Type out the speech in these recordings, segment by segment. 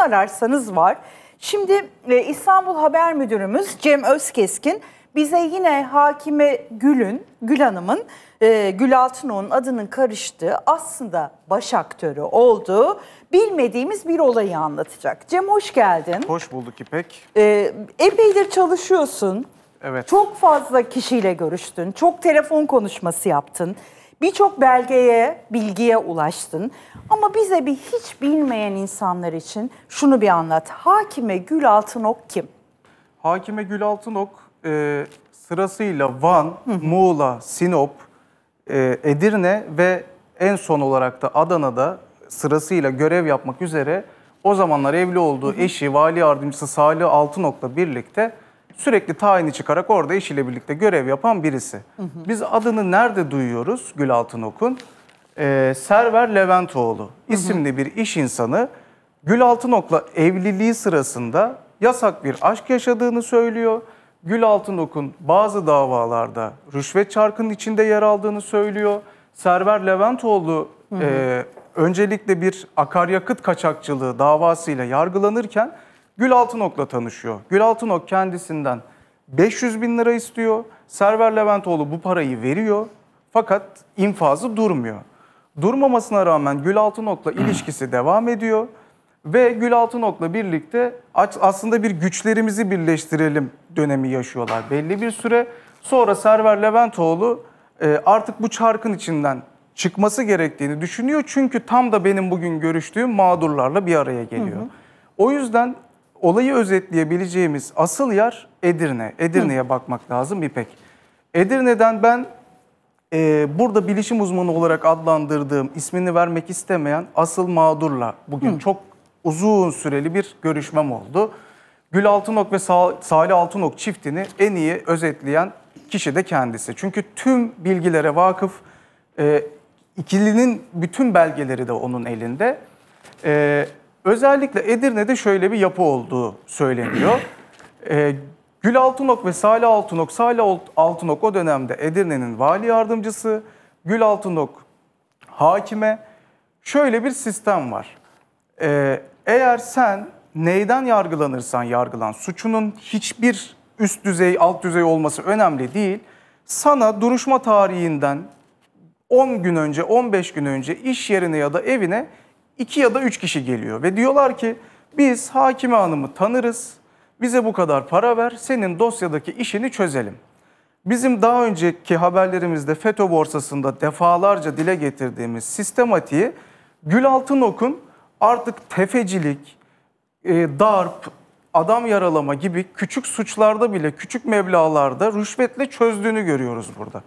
ararsanız var. Şimdi e, İstanbul Haber Müdürümüz Cem Özkeskin bize yine Hakime Gül'ün, Gül Hanım'ın, e, Gül Altınoğlu'nun adının karıştığı aslında baş aktörü olduğu bilmediğimiz bir olayı anlatacak. Cem hoş geldin. Hoş bulduk İpek. E, epeydir çalışıyorsun. Evet. Çok fazla kişiyle görüştün, çok telefon konuşması yaptın. Birçok belgeye, bilgiye ulaştın. Ama bize bir hiç bilmeyen insanlar için şunu bir anlat. Hakime Gül Altınok kim? Hakime Gül Altınok e, sırasıyla Van, Muğla, Sinop, e, Edirne ve en son olarak da Adana'da sırasıyla görev yapmak üzere o zamanlar evli olduğu eşi, vali yardımcısı Salih Altınok'la birlikte Sürekli tayini çıkarak orada eşiyle birlikte görev yapan birisi. Hı hı. Biz adını nerede duyuyoruz Gül Altınok'un? Ee, Server Leventoğlu isimli hı hı. bir iş insanı Gül Altınok'la evliliği sırasında yasak bir aşk yaşadığını söylüyor. Gül Altınok'un bazı davalarda rüşvet çarkının içinde yer aldığını söylüyor. Server Leventoğlu hı hı. E, öncelikle bir akaryakıt kaçakçılığı davasıyla yargılanırken Gül Altınok'la tanışıyor. Gül Altınok kendisinden 500 bin lira istiyor. Server Leventoğlu bu parayı veriyor. Fakat infazı durmuyor. Durmamasına rağmen Gül Altınok'la hmm. ilişkisi devam ediyor. Ve Gül Altınok'la birlikte aslında bir güçlerimizi birleştirelim dönemi yaşıyorlar belli bir süre. Sonra Server Leventoğlu e, artık bu çarkın içinden çıkması gerektiğini düşünüyor. Çünkü tam da benim bugün görüştüğüm mağdurlarla bir araya geliyor. Hı hı. O yüzden olayı özetleyebileceğimiz asıl yer Edirne. Edirne'ye bakmak lazım İpek. Edirne'den ben e, burada bilişim uzmanı olarak adlandırdığım ismini vermek istemeyen asıl mağdurla bugün Hı. çok uzun süreli bir görüşmem oldu. Gül Altınok ve Salih Altınok çiftini en iyi özetleyen kişi de kendisi. Çünkü tüm bilgilere vakıf, e, ikilinin bütün belgeleri de onun elinde. E, Özellikle Edirne'de şöyle bir yapı olduğu söyleniyor. Ee, Gül Altınok ve Salih Altınok, Salih Altınok o dönemde Edirne'nin vali yardımcısı, Gül Altınok hakime. Şöyle bir sistem var. Ee, eğer sen neyden yargılanırsan yargılan, suçunun hiçbir üst düzey, alt düzey olması önemli değil. Sana duruşma tarihinden 10 gün önce, 15 gün önce iş yerine ya da evine iki ya da üç kişi geliyor ve diyorlar ki biz hakime hanımı tanırız, bize bu kadar para ver, senin dosyadaki işini çözelim. Bizim daha önceki haberlerimizde FETÖ borsasında defalarca dile getirdiğimiz sistematiği Gül Altınok'un artık tefecilik, e, darp, adam yaralama gibi küçük suçlarda bile küçük meblalarda rüşvetle çözdüğünü görüyoruz burada.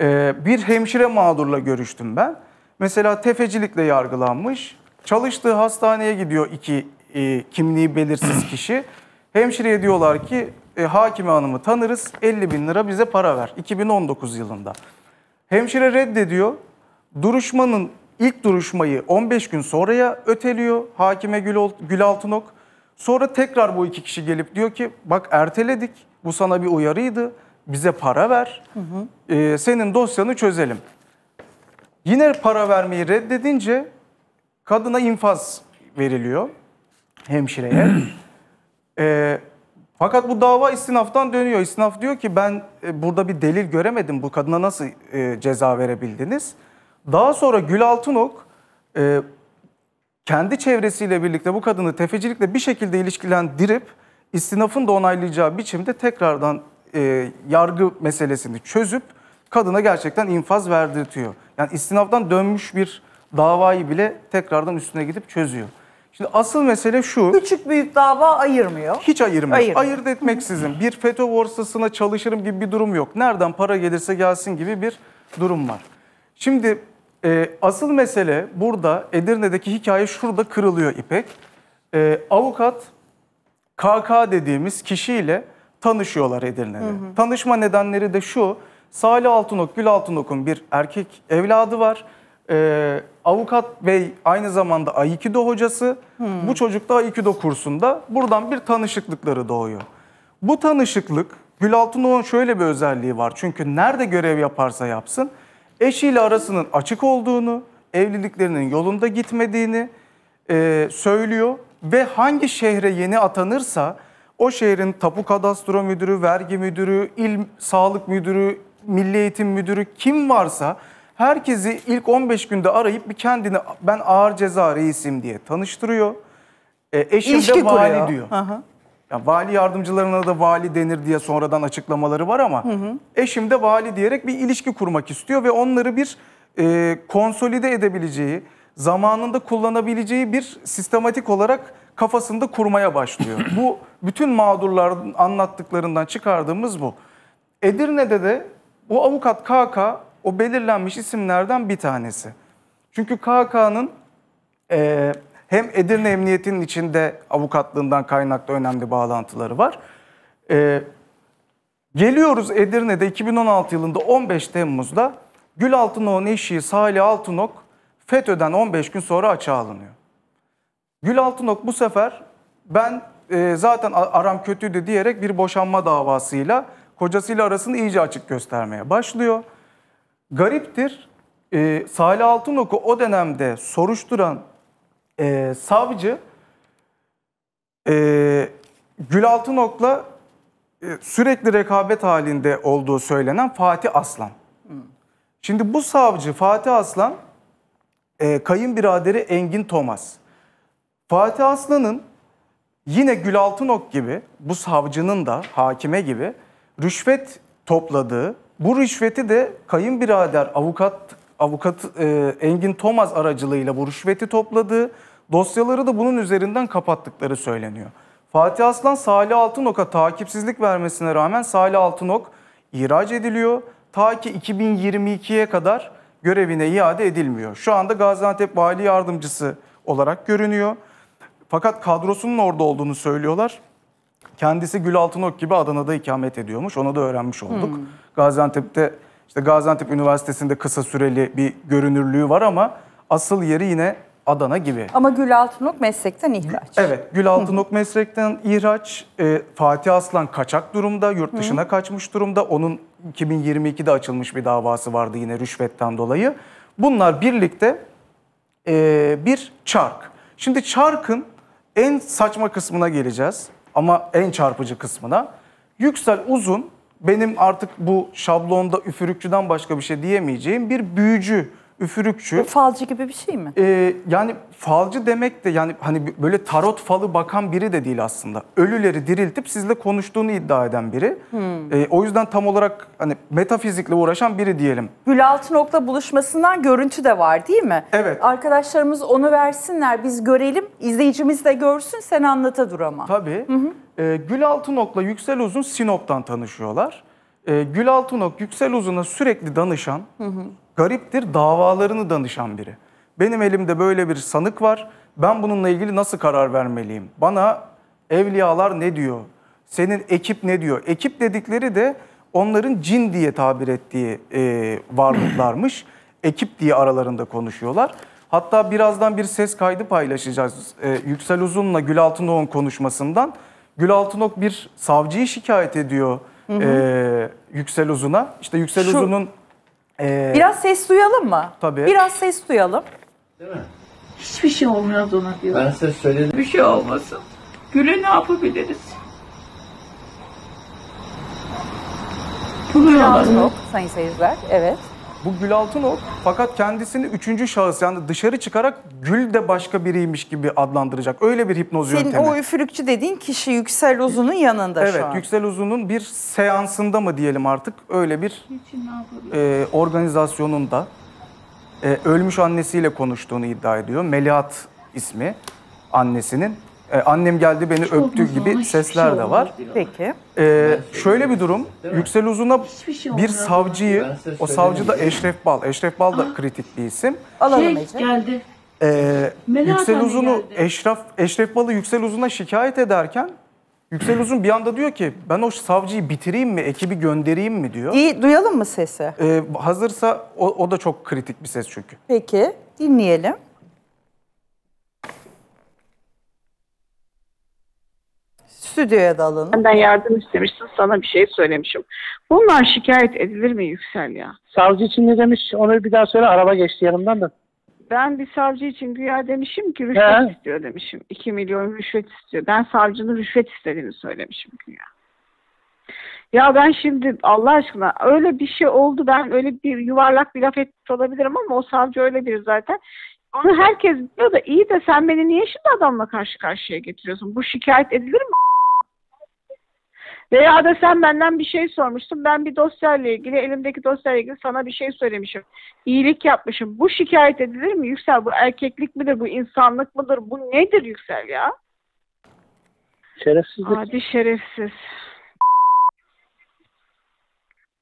E, bir hemşire mağdurla görüştüm ben. Mesela tefecilikle yargılanmış. Çalıştığı hastaneye gidiyor iki e, kimliği belirsiz kişi. Hemşireye diyorlar ki e, hakime hanımı tanırız 50 bin lira bize para ver 2019 yılında. Hemşire reddediyor. Duruşmanın ilk duruşmayı 15 gün sonraya öteliyor hakime Gül, Altınok. Sonra tekrar bu iki kişi gelip diyor ki bak erteledik bu sana bir uyarıydı bize para ver hı hı. E, senin dosyanı çözelim. Yine para vermeyi reddedince kadına infaz veriliyor hemşireye. e, fakat bu dava istinaftan dönüyor. İstinaf diyor ki ben e, burada bir delil göremedim. Bu kadına nasıl e, ceza verebildiniz? Daha sonra Gül Altınok e, kendi çevresiyle birlikte bu kadını tefecilikle bir şekilde ilişkilendirip istinafın da onaylayacağı biçimde tekrardan e, yargı meselesini çözüp kadına gerçekten infaz verdirtiyor. Yani istinaftan dönmüş bir davayı bile tekrardan üstüne gidip çözüyor. Şimdi asıl mesele şu. Küçük büyük dava ayırmıyor. Hiç ayırmıyor. ayırmıyor. Ayırt etmeksizin bir FETÖ borsasına çalışırım gibi bir durum yok. Nereden para gelirse gelsin gibi bir durum var. Şimdi e, asıl mesele burada Edirne'deki hikaye şurada kırılıyor İpek. E, avukat KK dediğimiz kişiyle tanışıyorlar Edirne'de. Hı hı. Tanışma nedenleri de şu. Salih Altınok, Gül Altınok'un bir erkek evladı var. Ee, Avukat Bey aynı zamanda Aikido hocası. Hmm. Bu çocuk da Aikido kursunda. Buradan bir tanışıklıkları doğuyor. Bu tanışıklık Gül Altınok'un şöyle bir özelliği var. Çünkü nerede görev yaparsa yapsın eşiyle arasının açık olduğunu, evliliklerinin yolunda gitmediğini e, söylüyor. Ve hangi şehre yeni atanırsa o şehrin tapu kadastro müdürü, vergi müdürü, il sağlık müdürü, Milli Eğitim Müdürü kim varsa herkesi ilk 15 günde arayıp bir kendini ben ağır ceza reisim diye tanıştırıyor. E, eşim İlişki de vali kuruyor. diyor. Aha. Ya, vali yardımcılarına da vali denir diye sonradan açıklamaları var ama hı hı. eşim de vali diyerek bir ilişki kurmak istiyor ve onları bir e, konsolide edebileceği, zamanında kullanabileceği bir sistematik olarak kafasında kurmaya başlıyor. bu bütün mağdurların anlattıklarından çıkardığımız bu. Edirne'de de o avukat KK o belirlenmiş isimlerden bir tanesi. Çünkü KK'nın e, hem Edirne Emniyeti'nin içinde avukatlığından kaynaklı önemli bağlantıları var. E, geliyoruz Edirne'de 2016 yılında 15 Temmuz'da Gül Altınok'un eşi Salih Altınok FETÖ'den 15 gün sonra açığa alınıyor. Gül Altınok bu sefer ben e, zaten aram kötüydü diyerek bir boşanma davasıyla kocasıyla arasını iyice açık göstermeye başlıyor. Gariptir. E, Salih Altınok'u o dönemde soruşturan e, savcı e, Gül Altınok'la e, sürekli rekabet halinde olduğu söylenen Fatih Aslan. Şimdi bu savcı Fatih Aslan e, kayınbiraderi Engin Thomas. Fatih Aslan'ın yine Gül Altınok gibi bu savcının da hakime gibi rüşvet topladığı, bu rüşveti de kayınbirader avukat avukat e, Engin Tomaz aracılığıyla bu rüşveti topladığı, dosyaları da bunun üzerinden kapattıkları söyleniyor. Fatih Aslan Salih Altınok'a takipsizlik vermesine rağmen Salih Altınok ihraç ediliyor. Ta ki 2022'ye kadar görevine iade edilmiyor. Şu anda Gaziantep Vali Yardımcısı olarak görünüyor. Fakat kadrosunun orada olduğunu söylüyorlar. Kendisi Gül Altınok gibi Adana'da ikamet ediyormuş. Onu da öğrenmiş olduk. Hmm. Gaziantep'te işte Gaziantep Üniversitesi'nde kısa süreli bir görünürlüğü var ama asıl yeri yine Adana gibi. Ama Gül Altınok meslekten ihraç. Evet, Gül Altınok meslekten ihraç. E, Fatih Aslan kaçak durumda, yurt dışına Hı. kaçmış durumda. Onun 2022'de açılmış bir davası vardı yine rüşvetten dolayı. Bunlar birlikte e, bir çark. Şimdi çarkın en saçma kısmına geleceğiz ama en çarpıcı kısmına. Yüksel Uzun benim artık bu şablonda üfürükçüden başka bir şey diyemeyeceğim bir büyücü üfürükçü. falcı gibi bir şey mi? E, yani falcı demek de yani hani böyle tarot falı bakan biri de değil aslında. Ölüleri diriltip sizle konuştuğunu iddia eden biri. Hmm. E, o yüzden tam olarak hani metafizikle uğraşan biri diyelim. Gül Altınok'la buluşmasından görüntü de var değil mi? Evet. Arkadaşlarımız onu versinler biz görelim. izleyicimiz de görsün sen anlata dur ama. Tabii. Hı hı. E, Gül Altınok'la Yüksel Uzun Sinop'tan tanışıyorlar. E, Gül Altınok Yüksel Uzun'a sürekli danışan, hı hı gariptir davalarını danışan biri. Benim elimde böyle bir sanık var. Ben bununla ilgili nasıl karar vermeliyim? Bana evliyalar ne diyor? Senin ekip ne diyor? Ekip dedikleri de onların cin diye tabir ettiği e, varlıklarmış. Ekip diye aralarında konuşuyorlar. Hatta birazdan bir ses kaydı paylaşacağız. E, Yüksel Uzun'la Gül Altınok'un konuşmasından. Gül Altınok bir savcıyı şikayet ediyor hı hı. E, Yüksel Uzun'a. İşte Yüksel Şu... Uzun'un ee, Biraz ses duyalım mı? Tabii. Biraz ses duyalım. Değil mi? Hiçbir şey olmaz ona diyor. Ben ses söyledim. Bir şey olmasın. Gül'e ne yapabiliriz? Buluyorlar. mı? sayın seyirciler. Evet. Bu Gül Altınok fakat kendisini üçüncü şahıs yani dışarı çıkarak Gül de başka biriymiş gibi adlandıracak. Öyle bir hipnoz Senin yöntemi. Senin o üfürükçü dediğin kişi Yüksel Uzun'un yanında evet, şu an. Evet Yüksel Uzun'un bir seansında mı diyelim artık öyle bir e, organizasyonunda e, ölmüş annesiyle konuştuğunu iddia ediyor. Melihat ismi annesinin. E, annem geldi beni Hiç öptü gibi şey sesler şey de var. Peki. E, şöyle bir durum. Yüksel Uzun'a şey bir savcıyı, o savcı da Eşref Bal. Eşref Bal da Aa, kritik bir isim. Alalım şey geldi. E, Yüksel Uzun'u Eşref, Eşref Bal'ı Yüksel Uzun'a şikayet ederken Yüksel Uzun bir anda diyor ki ben o savcıyı bitireyim mi, ekibi göndereyim mi diyor. İyi duyalım mı sesi? Ee, hazırsa o, o da çok kritik bir ses çünkü. Peki dinleyelim. Stüdyoya dalın. Benden yardım istemişsin sana bir şey söylemişim. Bunlar şikayet edilir mi Yüksel ya? Savcı için ne demiş onu bir daha söyle araba geçti yanımdan da. Ben bir savcı için güya demişim ki rüşvet He. istiyor demişim. 2 milyon rüşvet istiyor. Ben savcının rüşvet istediğini söylemişim güya. Ya ben şimdi Allah aşkına öyle bir şey oldu ben öyle bir yuvarlak bir laf etmiş olabilirim ama o savcı öyle bir zaten. Onu herkes biliyor da iyi de sen beni niye şimdi adamla karşı karşıya getiriyorsun? Bu şikayet edilir mi? Veya da sen benden bir şey sormuştun. Ben bir dosyayla ilgili, elimdeki dosyayla ilgili sana bir şey söylemişim. İyilik yapmışım. Bu şikayet edilir mi Yüksel? Bu erkeklik midir? Bu insanlık mıdır? Bu nedir Yüksel ya? Şerefsizlik. Adi şerefsiz.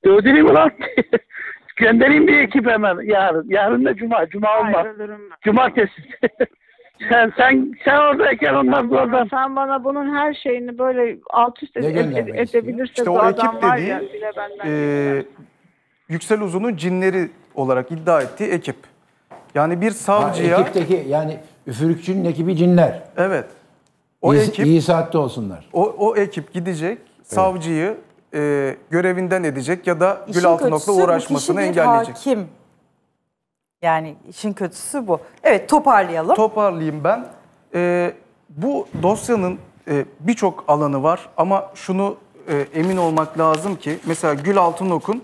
Gördün mü lan? Göndereyim bir ekip hemen yarın. Yarın da cuma. Cuma olmaz. Cumartesi. Sen, sen, sen oradayken ondan bu adam. Sen bana bunun her şeyini böyle alt üst ed- ed- edebilirse işte o ekip adam var dediği, ya bile E, Yüksel Uzun'un cinleri olarak iddia ettiği ekip. Yani bir savcıya... Ha, ekipteki yani üfürükçünün ekibi cinler. Evet. O iyi, ekip, iyi saatte olsunlar. O, o ekip gidecek, savcıyı e, görevinden edecek ya da İşin Gül Altınok'la uğraşmasını engelleyecek. hakim yani işin kötüsü bu. Evet toparlayalım. Toparlayayım ben. Ee, bu dosyanın e, birçok alanı var ama şunu e, emin olmak lazım ki mesela Gül Altınok'un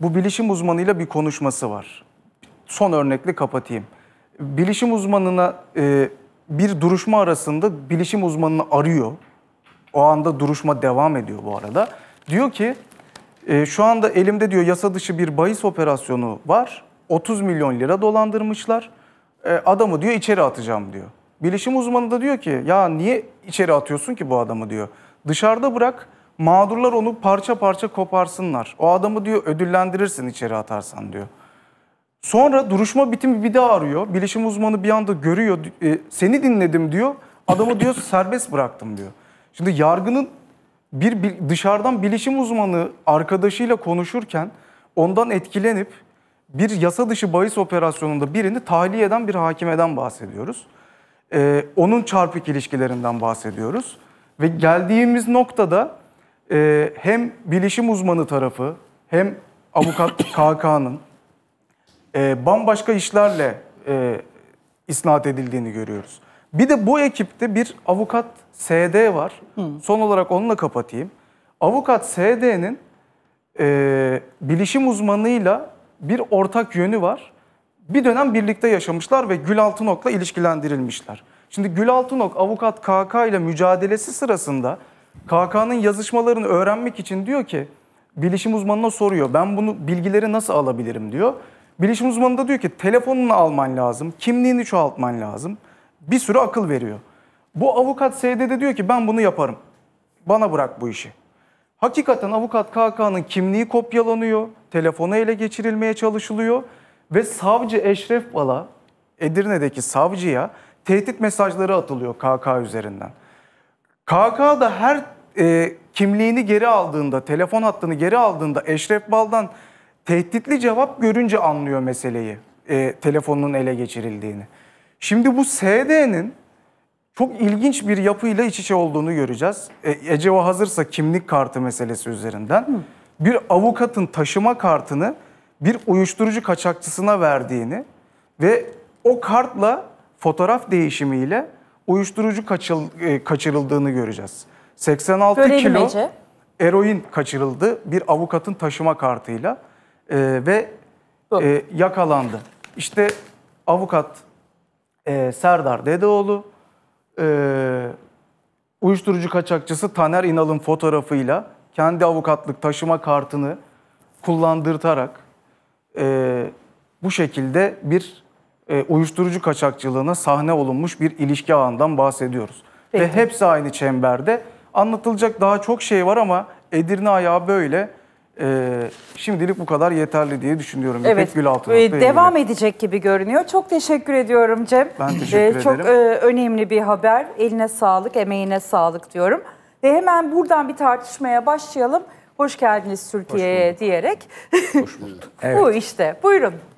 bu bilişim uzmanıyla bir konuşması var. Son örnekle kapatayım. Bilişim uzmanına e, bir duruşma arasında bilişim uzmanını arıyor. O anda duruşma devam ediyor bu arada. Diyor ki e, şu anda elimde diyor yasa dışı bir bahis operasyonu var 30 milyon lira dolandırmışlar. E, adamı diyor içeri atacağım diyor. Bilişim uzmanı da diyor ki ya niye içeri atıyorsun ki bu adamı diyor. Dışarıda bırak mağdurlar onu parça parça koparsınlar. O adamı diyor ödüllendirirsin içeri atarsan diyor. Sonra duruşma bitimi bir daha arıyor. Bilişim uzmanı bir anda görüyor. E, seni dinledim diyor. Adamı diyor serbest bıraktım diyor. Şimdi yargının bir dışarıdan bilişim uzmanı arkadaşıyla konuşurken ondan etkilenip bir yasa dışı bahis operasyonunda birini tahliye eden bir hakimeden bahsediyoruz. Ee, onun çarpık ilişkilerinden bahsediyoruz. Ve geldiğimiz noktada e, hem bilişim uzmanı tarafı hem avukat KK'nın e, bambaşka işlerle e, isnat edildiğini görüyoruz. Bir de bu ekipte bir avukat SD var. Hı. Son olarak onunla kapatayım. Avukat SD'nin e, bilişim uzmanıyla bir ortak yönü var. Bir dönem birlikte yaşamışlar ve Gül Altınok'la ilişkilendirilmişler. Şimdi Gül Altınok avukat KK ile mücadelesi sırasında KK'nın yazışmalarını öğrenmek için diyor ki bilişim uzmanına soruyor. Ben bunu bilgileri nasıl alabilirim diyor. Bilişim uzmanı da diyor ki telefonunu alman lazım, kimliğini çoğaltman lazım. Bir sürü akıl veriyor. Bu avukat SD'de diyor ki ben bunu yaparım. Bana bırak bu işi. Hakikaten avukat KK'nın kimliği kopyalanıyor, telefonu ele geçirilmeye çalışılıyor ve savcı Eşref Bala Edirne'deki savcıya tehdit mesajları atılıyor KK üzerinden. KK da her e, kimliğini geri aldığında, telefon hattını geri aldığında Eşref Bal'dan tehditli cevap görünce anlıyor meseleyi. E, telefonun ele geçirildiğini. Şimdi bu SD'nin çok ilginç bir yapıyla iç içe olduğunu göreceğiz. E, Eceva hazırsa kimlik kartı meselesi üzerinden. Hı bir avukatın taşıma kartını bir uyuşturucu kaçakçısına verdiğini ve o kartla fotoğraf değişimiyle uyuşturucu kaçıl, e, kaçırıldığını göreceğiz. 86 Görelimeci. kilo eroin kaçırıldı bir avukatın taşıma kartıyla e, ve e, yakalandı. İşte avukat e, Serdar Dedeoğlu, e, uyuşturucu kaçakçısı Taner İnal'ın fotoğrafıyla kendi avukatlık taşıma kartını kullandırtarak e, bu şekilde bir e, uyuşturucu kaçakçılığına sahne olunmuş bir ilişki ağından bahsediyoruz. Peki. Ve hepsi aynı çemberde. Anlatılacak daha çok şey var ama Edirne ayağı böyle. Ee, şimdilik bu kadar yeterli diye düşünüyorum. Evet, e, devam edecek gibi görünüyor. Çok teşekkür ediyorum Cem. Ben teşekkür ee, ederim. Çok e, önemli bir haber. Eline sağlık, emeğine sağlık diyorum. Ve hemen buradan bir tartışmaya başlayalım. Hoş geldiniz Türkiye'ye diyerek. Hoş bulduk. evet. Bu işte. Buyurun.